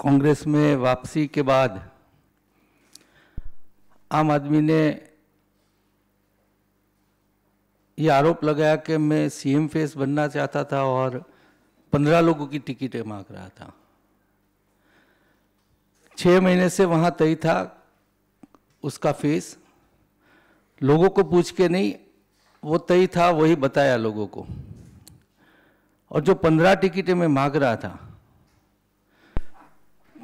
कांग्रेस में वापसी के बाद आम आदमी ने ये आरोप लगाया कि मैं सीएम फेस बनना चाहता था और पंद्रह लोगों की टिकटें मांग रहा था छः महीने से वहाँ तय था उसका फेस लोगों को पूछ के नहीं वो तय था वही बताया लोगों को और जो पंद्रह टिकटें मैं मांग रहा था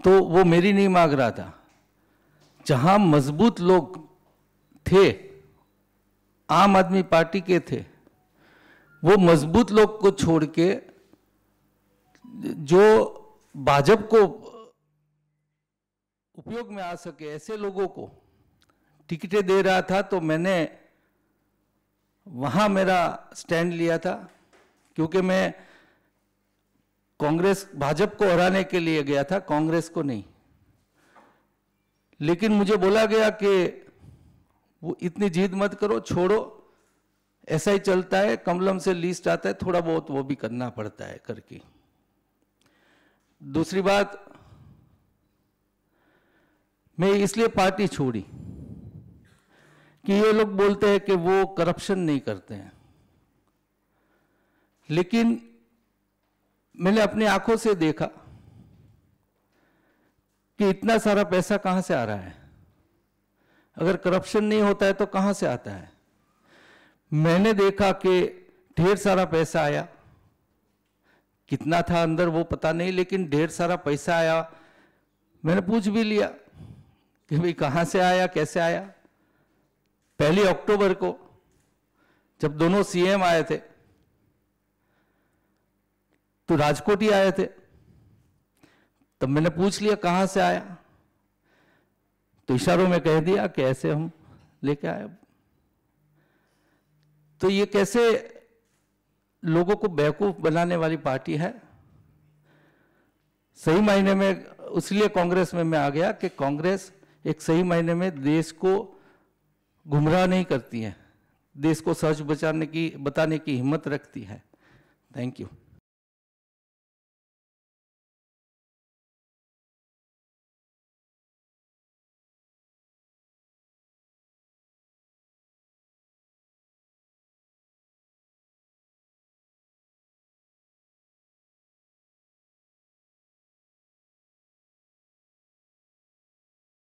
तो वो मेरी नहीं मांग रहा था जहां मजबूत लोग थे आम आदमी पार्टी के थे वो मजबूत लोग को छोड़ के जो भाजपा को उपयोग में आ सके ऐसे लोगों को टिकटें दे रहा था तो मैंने वहां मेरा स्टैंड लिया था क्योंकि मैं कांग्रेस भाजपा को हराने के लिए गया था कांग्रेस को नहीं लेकिन मुझे बोला गया कि वो इतनी जीत मत करो छोड़ो ऐसा ही चलता है कमलम से लिस्ट आता है थोड़ा बहुत वो भी करना पड़ता है करके दूसरी बात मैं इसलिए पार्टी छोड़ी कि ये लोग बोलते हैं कि वो करप्शन नहीं करते हैं लेकिन मैंने अपनी आंखों से देखा कि इतना सारा पैसा कहां से आ रहा है अगर करप्शन नहीं होता है तो कहां से आता है मैंने देखा कि ढेर सारा पैसा आया कितना था अंदर वो पता नहीं लेकिन ढेर सारा पैसा आया मैंने पूछ भी लिया कि भाई कहां से आया कैसे आया पहली अक्टूबर को जब दोनों सीएम आए थे तो राजकोट ही आए थे तब मैंने पूछ लिया कहां से आया तो इशारों में कह दिया कि ऐसे हम लेके आए तो ये कैसे लोगों को बेवकूफ बनाने वाली पार्टी है सही मायने में इसलिए कांग्रेस में मैं आ गया कि कांग्रेस एक सही मायने में देश को गुमराह नहीं करती है देश को सच बचाने की बताने की हिम्मत रखती है थैंक यू